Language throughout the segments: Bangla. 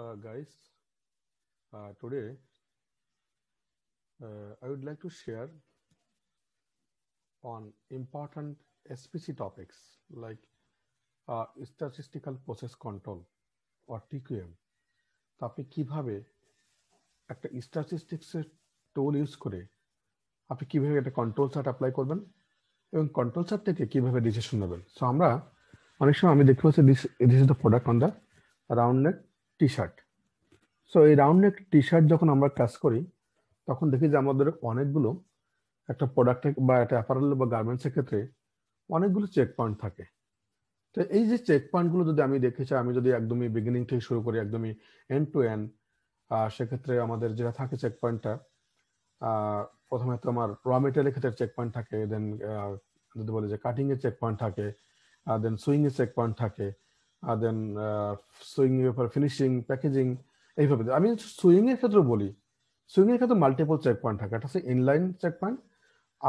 uh, guys. Uh, today, uh, I would like to share on important SPC topics like uh, statistical process control or TQM. আপনি কিভাবে একটা স্ট্যাটিস্টিক্সের টোল ইউজ করে আপনি কিভাবে একটা কন্ট্রোল চার্ট অ্যাপ্লাই করবেন এবং কন্ট্রোল চার্ট থেকে কিভাবে ডিসিশন নেবেন সো আমরা অনেক সময় আমি দেখতে পাচ্ছি this this is the product on the round neck T shirt so এই রাউন্ড নেক টি শার্ট যখন আমরা কাজ করি তখন দেখি যে আমাদের অনেকগুলো একটা প্রোডাক্টের বা একটা অ্যাপারেল বা গার্মেন্টসের ক্ষেত্রে অনেকগুলো চেক পয়েন্ট থাকে তো এই যে চেক পয়েন্টগুলো যদি আমি দেখে চাই আমি যদি একদমই বিগিনিং থেকে শুরু করি একদমই এন্ড টু এন্ড সেক্ষেত্রে আমাদের যেটা থাকে চেক পয়েন্টটা প্রথমে তো আমার র মেটেরিয়ালের ক্ষেত্রে চেক পয়েন্ট থাকে দেন যদি বলি যে কাটিংয়ের চেক পয়েন্ট থাকে দেন সুইংয়ের চেক পয়েন্ট থাকে আর দেন সুইং ব্যাপার ফিনিশিং প্যাকেজিং এইভাবে আমি সুইং এর ক্ষেত্রে বলি সুইং এর ক্ষেত্রে মাল্টিপল চেক পয়েন্ট থাকে একটা হচ্ছে ইনলাইন চেক পয়েন্ট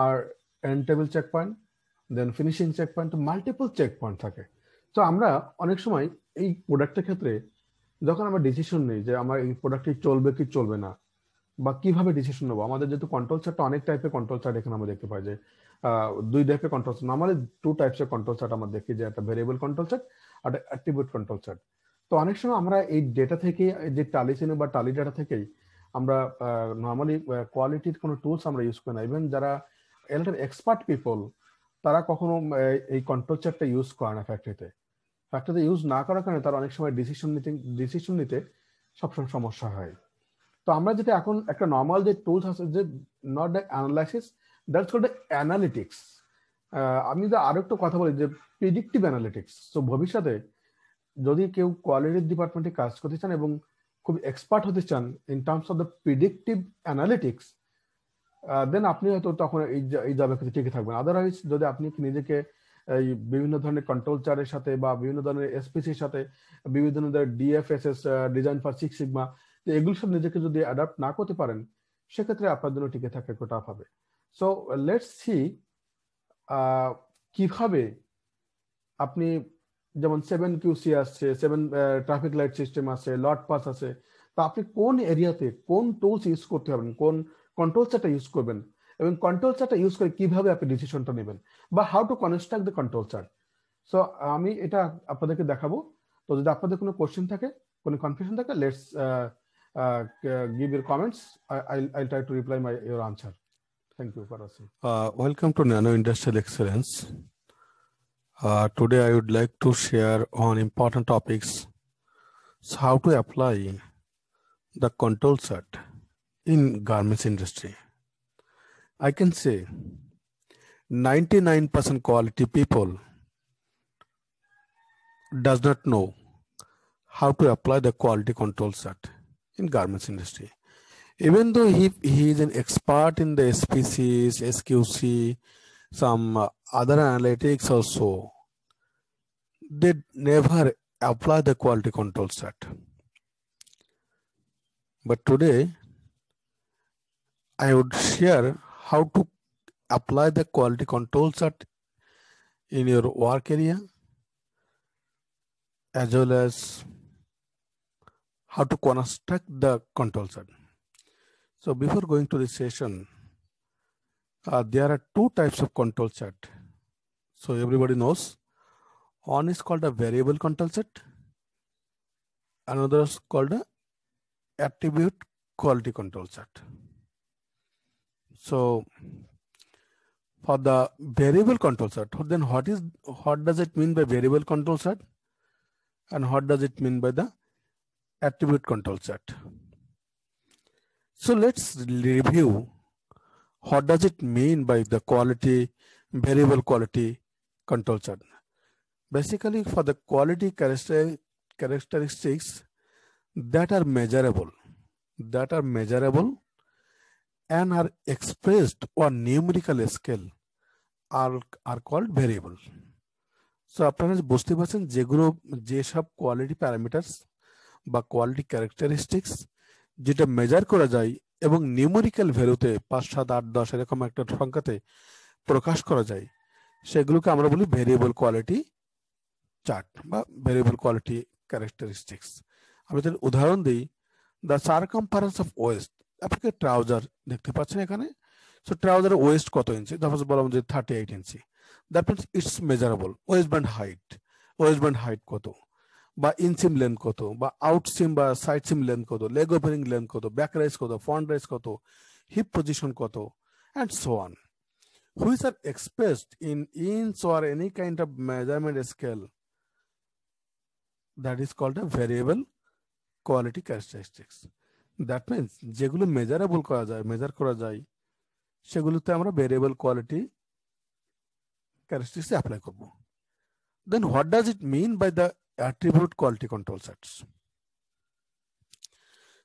আর end table check point then finishing check point multiple check point থাকে তো আমরা অনেক সময় এই প্রোডাক্টের ক্ষেত্রে যখন আমরা ডিসিশন নিই যে আমার এই প্রোডাক্টটি চলবে কি চলবে না বা কিভাবে ডিসিশন নেবো আমাদের যেহেতু কন্ট্রোল চার্টটা অনেক টাইপের কন্ট্রোল চার্ট এখানে আমরা দেখতে পাই যে দুই টাইপের control set normally two types এর কন্ট্রোল সেট আমরা দেখি যে একটা ভেরিয়েবল কন্ট্রোল সেট আর অ্যাট্রিবিউট কন্ট্রোল সেট তো অনেক সময় আমরা এই ডেটা থেকে যে টালি সিনে বা টালি ডেটা থেকেই আমরা নর্মালি কোয়ালিটির কোনো টুলস আমরা ইউজ করি না ইভেন যারা এলাকার এক্সপার্ট পিপল তারা কখনো এই কন্ট্রোল চার্টটা ইউজ করে না ফ্যাক্টরিতে ফ্যাক্টরিতে ইউজ না করার কারণে তারা অনেক সময় ডিসিশন নিতে ডিসিশন নিতে সবসময় সমস্যা হয় তো আমরা যেটা এখন একটা নর্মাল যে টুলস আছে যে নট analysis that's called the uh, আমি যে আরো একটা কথা বলি যে প্রেডিক্টিভ অ্যানালিটিক্স তো ভবিষ্যতে যদি কেউ কোয়ালিটি ডিপার্টমেন্টে কাজ করতে চান এবং খুব এক্সপার্ট হতে চান in terms of the predictive analytics then আপনি হয়তো তখন এই জবের ক্ষেত্রে টিকে থাকবেন আদারওয়াইজ যদি আপনি নিজেকে এই বিভিন্ন ধরনের কন্ট্রোল চারের সাথে বা বিভিন্ন ধরনের এসপিসির সাথে বিভিন্ন ধরনের DFSS design for six sigma এগুলোর সাথে নিজেকে যদি অ্যাডাপ্ট না করতে পারেন সেক্ষেত্রে আপনার জন্য টিকে থাকা একটু টাফ হবে সো লেটস সি কিভাবে আপনি যেমন সেভেন কিউসি আসছে সেভেন ট্রাফিক লাইট সিস্টেম আছে লট পাস আছে তা আপনি কোন এরিয়াতে কোন টুলস ইউজ করতে পারবেন কোন কন্ট্রোল সেটটা ইউজ করবেন এবং কন্ট্রোল চার্টটা ইউজ করে কিভাবে আপনি ডিসিশনটা নেবেন বা how to construct the control chart so আমি এটা আপনাদেরকে দেখাবো তো যদি আপনাদের কোনো কোশ্চেন থাকে কোনো কনফিউশন থাকে let's give your comments I I try to reply my your answer Thank you, Parasi. Uh, welcome to Nano Industrial Excellence. Uh, today, I would like to share on important topics. So how to apply the control set in garments industry. I can say 99% quality people does not know how to apply the quality control set in garments industry even though he he is an expert in the SPCs, SQC, some other analytics also, they never apply the quality control set. But today, I would share how to apply the quality control set in your work area as well as how to construct the control set. So before going to this session, uh, there are two types of control set. So everybody knows one is called a variable control set. Another is called a attribute quality control set. So for the variable control set, then what is what does it mean by variable control set? And what does it mean by the attribute control set? So let's review what does it mean by the quality, variable quality control chart. Basically for the quality characteristics that are measurable, that are measurable and are expressed on numerical scale are, are called variable. So আপনারা বুঝতে পারছেন যেগুলো যেসব কোয়ালিটি প্যারামিটার্স বা কোয়ালিটি ক্যারেক্টারিস্টিক্স যেটা মেজার করা যায় এবং নিউমেরিক্যাল ভ্যালুতে পাঁচ সাত আট দশ এরকম একটা সংখ্যাতে প্রকাশ করা যায় সেগুলোকে আমরা বলি ভেরিয়েবল কোয়ালিটি চার্ট বা ভেরিয়েবল কোয়ালিটি ক্যারেক্টারিস্টিক্স আমি যদি উদাহরণ দিই দ্য সার্কাম্পারেন্স অফ ওয়েস্ট আপনাকে ট্রাউজার দেখতে পাচ্ছেন এখানে সো ট্রাউজার ওয়েস্ট কত ইঞ্চি সাপোজ বললাম যে thirty eight inch that means it's measurable waist band height waist band height কত বা ইনসিম লেন কত বা আউটসিম বা সাইড সিম লেন কত লেগ ওপেনিং লেন কত ব্যাক রাইস কত ফ্রন্ট রাইস কত হিপ পজিশন কত and so on which are expressed in inches or any kind of measurement scale that is called a variable quality characteristics that means যেগুলো মেজারেবল করা যায় মেজার করা যায় সেগুলোতে আমরা ভেরিয়েবল কোয়ালিটি ক্যারেক্টারিস্টিক্স অ্যাপ্লাই করব then what does it mean by the attribute quality control sets.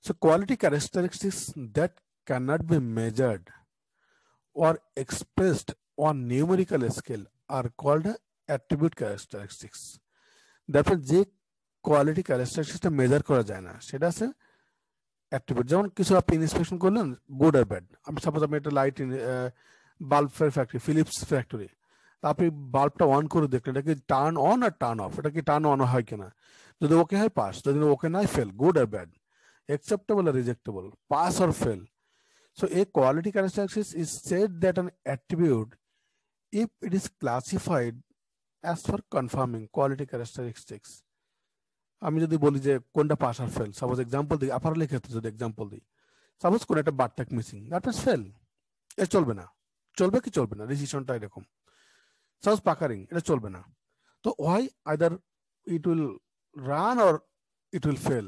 So quality characteristics that cannot be measured or expressed on numerical scale are called attribute characteristics. Therefore, তারপর যে কোয়ালিটি ক্যারেক্টারিস্টিক্সটা মেজার করা যায় না সেটা আছে অ্যাট্রিবিউট যেমন কিছু আপনি ইন্সপেকশন করলেন গুড আর ব্যাড আমি সাপোজ আপনি একটা uh, bulb factory Philips factory আপনি বাল্বটা অন করে দেখলেন এটাকে টার্ন অন আর টার্ন অফ এটা কি টার্ন অন হয় কিনা যদি ওকে হয় পাস যদি ওকে না ফেল গুড আর ব্যাড অ্যাকসেপ্টেবল আর রিজেক্টেবল পাস আর fail so a quality characteristics is said that an attribute if it is classified as for conforming quality characteristics আমি যদি বলি যে কোনটা পাস আর ফেল সাপোজ এক্সাম্পল দিই আপার ক্ষেত্রে যদি এক্সাম্পল দিই সাপোজ কোন একটা bartack missing that is fail এ চলবে না চলবে কি চলবে না ডিসিশনটা এরকম সার্চ পাকারিং এটা চলবে না তো why either it will run or it will fail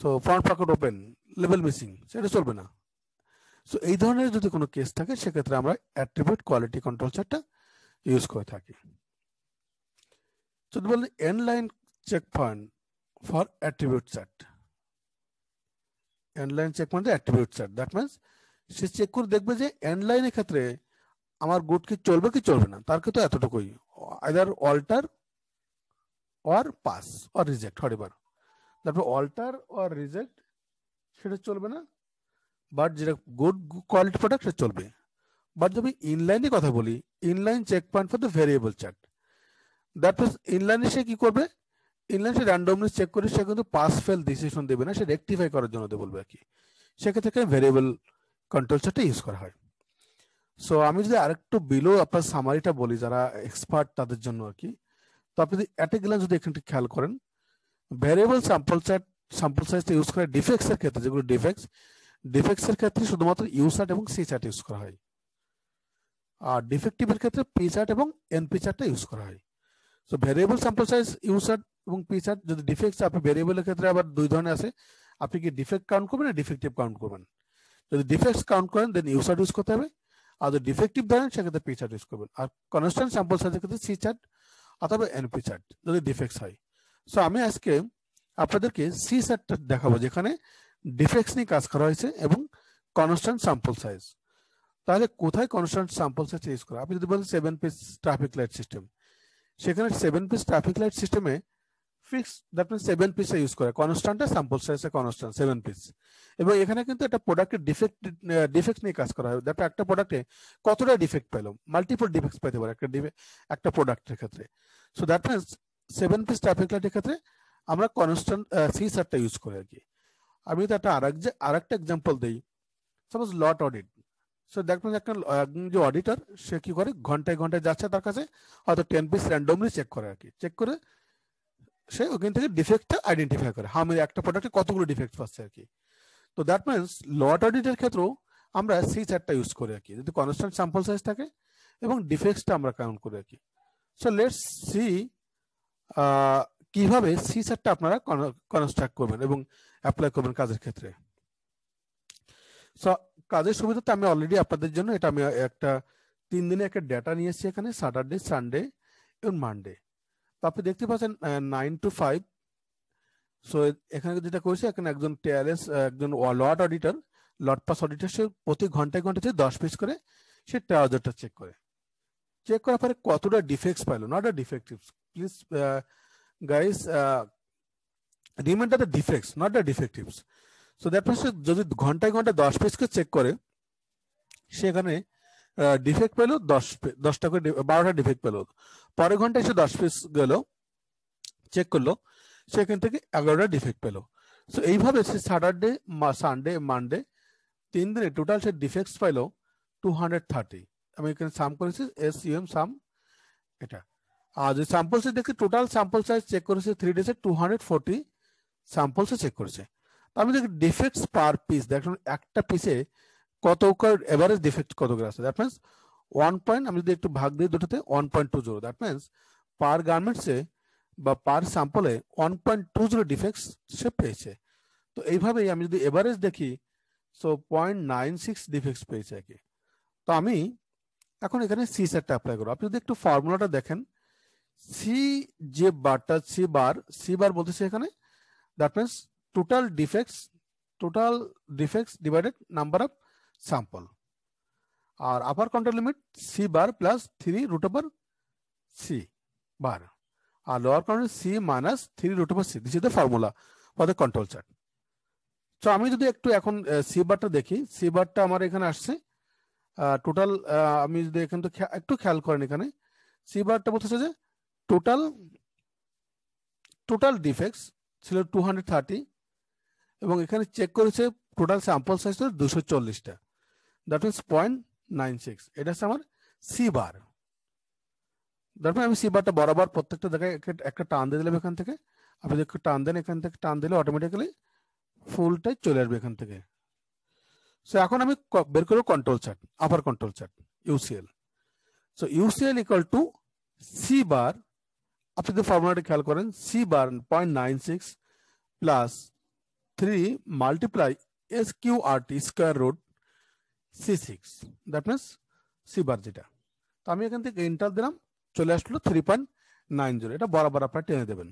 so front pocket open level missing সেটা চলবে না সো এই ধরনের যদি কোনো কেস থাকে সেক্ষেত্রে আমরা অ্যাট্রিবিউট কোয়ালিটি কন্ট্রোল চার্টটা ইউজ করে থাকি যদি বলেন end line check point for attribute chart end line check point attribute chart that means সে চেক করে দেখবে যে এন লাইনের ক্ষেত্রে আমার গুড কি চলবে কি চলবে না তার কিন্তু এতটুকুই either alter or pass or reject হরিবার তারপর অল্টার অর রিজেক্ট সেটা চলবে না বাট যেটা গুড কোয়ালিটি প্রোডাক্ট সেটা চলবে বাট যদি ইনলাইনে কথা বলি inline check point for the variable chart that means ইনলাইনে সে কি করবে ইনলাইন সে র্যান্ডমলি চেক করে সে কিন্তু পাস ফেল ডিসিশন দেবে না সে রেকটিফাই করার জন্য বলবে আর কি সেক্ষেত্রে ভেরিয়েবল কন্ট্রোল চার্টটা ইউজ করা হয় সো আমি যদি আরেকটু বিলো আপনার সামারিটা বলি যারা এক্সপার্ট তাদের জন্য আর কি তো আপনি যদি এটে গ্লান্স যদি এখানে খেয়াল করেন ভ্যারিয়েবল স্যাম্পল সেট স্যাম্পল সাইজটা ইউজ করে ডিফেক্টস এর ক্ষেত্রে যেগুলো ডিফেক্টস ডিফেক্টস এর ক্ষেত্রে শুধুমাত্র ইউ ইউসার্ট এবং সি চার্ট ইউজ করা হয় আর ডিফেক্টিভ এর ক্ষেত্রে পি চার্ট এবং এন পি চার্টটা ইউজ করা হয় so variable sample size U U chart এবং পি চার্ট যদি ডিফেক্টস আপনি ভ্যারিয়েবলের ক্ষেত্রে আবার দুই ধরনের আছে আপনি কি ডিফেক্ট কাউন্ট করবেন না ডিফেক্টিভ কাউন্ট করবেন যদি ডিফেক্টস কাউন্ট করেন দেন ইউসার্ট ইউজ করতে হবে আর ডিফেক্টিভ ব্যালেন্স সেক্ষেত্রে পি চার্ট ইউজ করবেন আর কনস্ট্যান্ট স্যাম্পল সাইজের ক্ষেত্রে সি চার্ট অথবা এনপি চার্ট যদি ডিফেক্টস হয় সো আমি আজকে আপনাদেরকে সি চার্টটা দেখাবো যেখানে ডিফেক্টস নিয়ে কাজ করা হয়েছে এবং কনস্ট্যান্ট স্যাম্পল সাইজ তাহলে কোথায় কনস্ট্যান্ট স্যাম্পল সাইজ ইউজ করা আপনি যদি বলেন seven piece traffic light system সেখানে সেভেন পিস ট্রাফিক লাইট সিস্টেমে matrix that mean seven piece use করে কনস্ট্যান্টটা স্যাম্পল সাইজে কনস্ট্যান্ট সেভেন পিস এবং এখানে কিন্তু একটা প্রোডাক্টের ডিফেক্ট ডিফেক্ট নিয়ে কাজ করা হয় দ্যাট একটা প্রোডাক্টে কতটা ডিফেক্ট পেলো মাল্টিপল ডিফেক্টস পেতে পারে একটা একটা প্রোডাক্টের ক্ষেত্রে so that means seven piece traffic লাইটের ক্ষেত্রে আমরা কনস্ট্যান্ট সি সারটা ইউজ করে আর কি আমি তো একটা আর আরেকটা এক্সাম্পল দিই suppose lot audit so that means একটা যে অডিটর সে কি করে ঘন্টায় ঘন্টায় যাচ্ছে তার কাছে হয়তো টেন পিস র্যান্ডমলি চেক করে আর কি চেক করে সে ওখান থেকে ডিফেক্টটা আইডেন্টিফাই করে আমি একটা প্রোডাক্টে কতগুলো ডিফেক্ট পাচ্ছে আর কি তো দ্যাট মিনস লট অডিটের ক্ষেত্রেও আমরা সি চারটা ইউজ করে আর কি যদি কনস্ট্যান্ট স্যাম্পল সাইজ থাকে এবং ডিফেক্টসটা আমরা কাউন্ট করে আর কি সো লেটস সি কিভাবে সি চারটা আপনারা কনস্ট্রাক্ট করবেন এবং অ্যাপ্লাই করবেন কাজের ক্ষেত্রে সো কাজের সুবিধা তো আমি অলরেডি আপনাদের জন্য এটা আমি একটা তিন দিনে একটা ডেটা নিয়েছি এখানে স্যাটারডে সানডে এবং মানডে তো আপনি দেখতে পাচ্ছেন নাইন টু ফাইভ সো এখানে যেটা করেছে এখানে একজন টেয়ারেস একজন lot auditor lot pass auditor সে প্রতি ঘন্টায় ঘন্টাতে দশ পিস করে সে ট্রাউজারটা চেক করে চেক করার পরে কতটা ডিফেক্টস পাইলো not a defective please guys reminder the defects not the defectives so that means যদি ঘন্টায় ঘন্টায় দশ পিসকে চেক করে সেখানে ডিফেক্ট পেল দশ দশটা করে বারোটা ডিফেক্ট পেল পরের ঘন্টা এসে দশ পিস গেল চেক করলো সেখান থেকে এগারোটা ডিফেক্ট পেলো সো এইভাবে সে স্যাটারডে সানডে মানডে তিন দিনে টোটাল সে ডিফেক্টস পাইলো টু হান্ড্রেড থার্টি আমি এখানে সাম করেছি এস ইউএম সাম এটা আর যে স্যাম্পল সাইজ দেখি টোটাল স্যাম্পল সাইজ চেক করেছে থ্রি ডেজে টু হান্ড্রেড ফোরটি স্যাম্পলসে চেক করেছে আমি দেখি ডিফেক্টস পার পিস দেখুন একটা পিসে কত কার এভারেজ ডিফেক্ট কত করে আছে দ্যাট মিনস ওয়ান পয়েন্ট আমি যদি একটু ভাগ দিই দুটোতে one point two zero that means per গার্মেন্টসে বা পার স্যাম্পলে one point two zero defects সে পেয়েছে তো এইভাবেই আমি যদি এভারেজ দেখি so point nine six defects পেয়েছে আর কি তো আমি এখন এখানে সি সেটটা অ্যাপ্লাই করবো আপনি যদি একটু ফর্মুলাটা দেখেন সি যে বারটা সি বার সি বার বলতেছে এখানে that means total defects total defects divided number of sample. Our upper control limit C bar plus 3 root over C bar. Our lower control C minus 3 root over C. This is the formula for the control chart. So আমি যদি একটু এখন সি বারটা দেখি সি বারটা আমার এখানে আসছে টোটাল আমি যদি এখান তো একটু খেয়াল করেন এখানে সি বারটা বলতেছে যে টোটাল টোটাল ডিফেক্টস ছিল টু হান্ড্রেড থার্টি এবং এখানে চেক করেছে টোটাল স্যাম্পল সাইজ ছিল দুশো চল্লিশটা that means point nine six এটা হচ্ছে আমার সি বার তারপরে আমি সি বারটা বরাবর প্রত্যেকটা জায়গায় একটা টান দিয়ে দিলাম এখান থেকে আপনি যদি টান দেন এখান থেকে টান দিলে অটোমেটিক্যালি ফুলটাই চলে আসবে এখান থেকে সো এখন আমি বের করবো control chart upper control chart UCL so UCL equal to C bar আপনি যদি ফর্মুলাটি খেয়াল করেন C bar point nine six plus three multiply S Q R T square root C six that means C bar যেটা তো আমি এখান থেকে এন্টার দিলাম চলে আসলো থ্রি পয়েন্ট নাইন জিরো এটা বরাবর আপনার টেনে দেবেন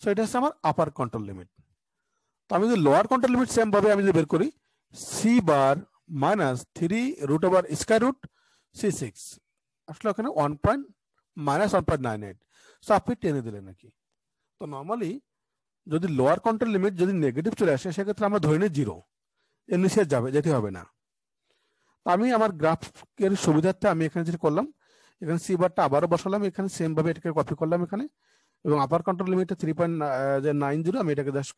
সো এটা হচ্ছে আমার আপার কন্ট্রোল লিমিট তো আমি যদি লোয়ার কন্ট্রোল লিমিট সেম ভাবে আমি যদি বের করি C bar minus three root over square root C six আসলে ওখানে one point minus one point nine eight so আপনি টেনে দিলেন নাকি তো নর্মালি যদি লোয়ার কন্ট্রোল লিমিট যদি নেগেটিভ চলে আসে সেক্ষেত্রে আমরা ধরে নিই জিরো এর যাবে যেতে হবে না আমি আমার গ্রাফের সুবিধার্থে আমি এখানে যেটা করলাম এখানে সি বারটা আবারও বসালাম এখানে সেম ভাবে এটাকে কপি করলাম এখানে এবং আপার কন্ট্রোল লিমিটটা থ্রি পয়েন্ট নাইন জিরো আমি এটাকে জাস্ট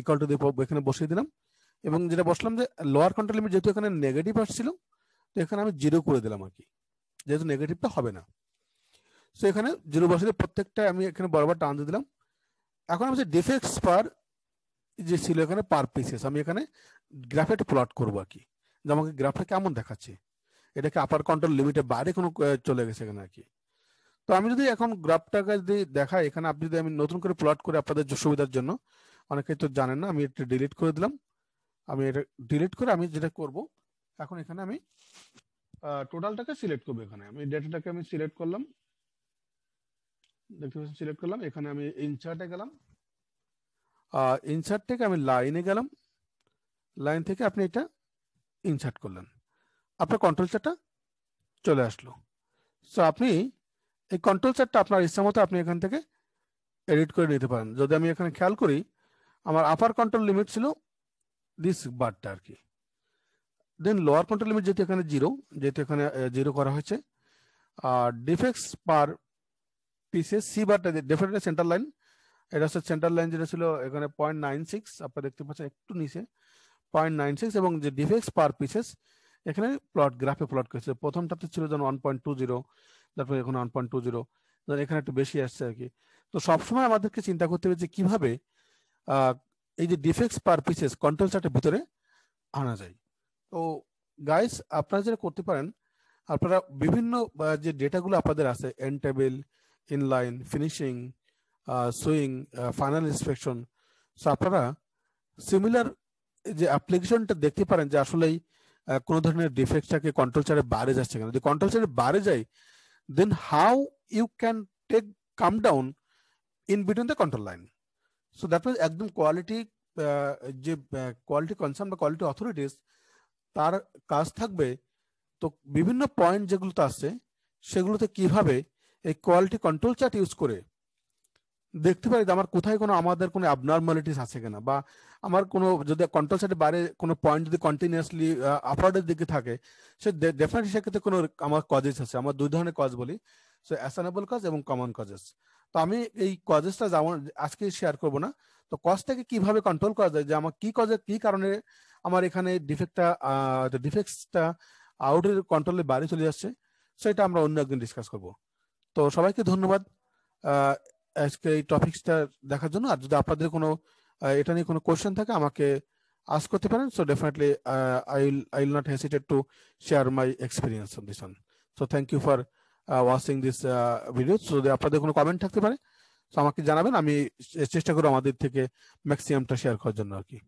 ইকুয়াল টু দিয়ে এখানে বসিয়ে দিলাম এবং যেটা বসলাম যে লোয়ার কন্ট্রোল লিমিট যেহেতু এখানে নেগেটিভ আসছিল তো এখানে আমি জিরো করে দিলাম আর কি যেহেতু নেগেটিভটা হবে না তো এখানে জিরো বসিয়ে প্রত্যেকটা আমি এখানে বরাবর টান দিয়ে দিলাম এখন আমি যে ডিফেক্টস পার যে ছিল এখানে পার পিসেস আমি এখানে গ্রাফে প্লট করবো আর কি যে আমাকে গ্রাফে কেমন দেখাচ্ছে এটাকে আপার কন্ট্রোল লিমিটের বাইরে কোনো চলে গেছে এখানে আর কি তো আমি যদি এখন গ্রাফটাকে যদি দেখাই এখানে আপনি যদি আমি নতুন করে প্লট করে আপনাদের সুবিধার জন্য অনেকে তো জানেন না আমি এটা ডিলিট করে দিলাম আমি এটা ডিলিট করে আমি যেটা করব এখন এখানে আমি টোটালটাকে সিলেক্ট করবো এখানে আমি ডেটাটাকে আমি সিলেক্ট করলাম দেখতে পাচ্ছেন সিলেক্ট করলাম এখানে আমি ইনচার্টে গেলাম ইনসার্ট থেকে আমি লাইনে গেলাম লাইন থেকে আপনি এটা ইনসার্ট করলেন আপনার কন্ট্রোল চারটা চলে আসলো সো আপনি এই কন্ট্রোল চারটা আপনার ইচ্ছা মতো আপনি এখান থেকে এডিট করে নিতে পারেন যদি আমি এখানে খেয়াল করি আমার আপার কন্ট্রোল লিমিট ছিল দিস বারটা আর কি দেন লোয়ার কন্ট্রোল লিমিট যেহেতু এখানে জিরো যেহেতু এখানে জিরো করা হয়েছে আর ডিফেক্স পার পিসে সি বারটা ডেফিনেটলি সেন্টার লাইন এটা হচ্ছে সেন্টার লাইন যেটা ছিল এখানে পয়েন্ট নাইন সিক্স আপনার দেখতে পাচ্ছেন একটু নিচে পয়েন্ট নাইন সিক্স এবং যে ডিফেক্স পার পিসেস এখানে প্লট গ্রাফে প্লট করেছিল প্রথমটাতে ছিল যেন ওয়ান পয়েন্ট টু জিরো তারপরে এখন ওয়ান পয়েন্ট টু জিরো এখানে একটু বেশি আসছে আর কি তো সবসময় আমাদেরকে চিন্তা করতে হবে যে কিভাবে এই যে ডিফেক্স পার পিসেস কন্ট্রোল চার্টের ভিতরে আনা যায় তো গাইস আপনারা যেটা করতে পারেন আপনারা বিভিন্ন যে ডেটাগুলো আপনাদের আছে end table inline finishing sewing final inspection so আপনারা সিমিলার যে অ্যাপ্লিকেশনটা দেখতে পারেন যে আসলেই কোনো ধরনের ডিফেক্টটাকে কন্ট্রোল চারে বাড়ে যাচ্ছে কিনা যদি কন্ট্রোল চারে বাড়ে যায় then how you can take come down in between the control line so that was একদম কোয়ালিটি যে কোয়ালিটি কনসার্ন বা কোয়ালিটি অথরিটিস তার কাজ থাকবে তো বিভিন্ন পয়েন্ট যেগুলোতে আসছে সেগুলোতে কিভাবে এই কোয়ালিটি কন্ট্রোল চার্ট ইউজ করে দেখতে পারি আমার কোথায় কোনো আমাদের কোনো অ্যাবনর্মালিটিস আছে কিনা বা আমার কোনো যদি কন্ট্রোল সেটের বাইরে কোনো পয়েন্ট যদি কন্টিনিউয়াসলি আপওয়ার্ডের দিকে থাকে সে ডেফিনেটলি সেক্ষেত্রে কোনো আমার কজেস আছে আমার দুই ধরনের কজ বলি সো অ্যাসানেবল কজ এবং কমন কজেস তো আমি এই কজেসটা যেমন আজকে শেয়ার করবো না তো কজটাকে কিভাবে কন্ট্রোল করা যায় যে আমার কি কজে কি কারণে আমার এখানে ডিফেক্টটা ডিফেক্টসটা আউটের কন্ট্রোলে বাইরে চলে যাচ্ছে সেটা আমরা অন্য একদিন ডিসকাস করব তো সবাইকে ধন্যবাদ আজকে এই টপিকসটা দেখার জন্য আর যদি আপনাদের কোনো এটা নিয়ে কোনো কোয়েশ্চেন থাকে আমাকে আস করতে পারেন so definitely I will I will not hesitate to share my experience on this one so thank you for watching this video so যদি আপনাদের কোনো কমেন্ট থাকতে পারে তো আমাকে জানাবেন আমি চেষ্টা করবো আমাদের থেকে ম্যাক্সিমামটা শেয়ার করার জন্য আর কি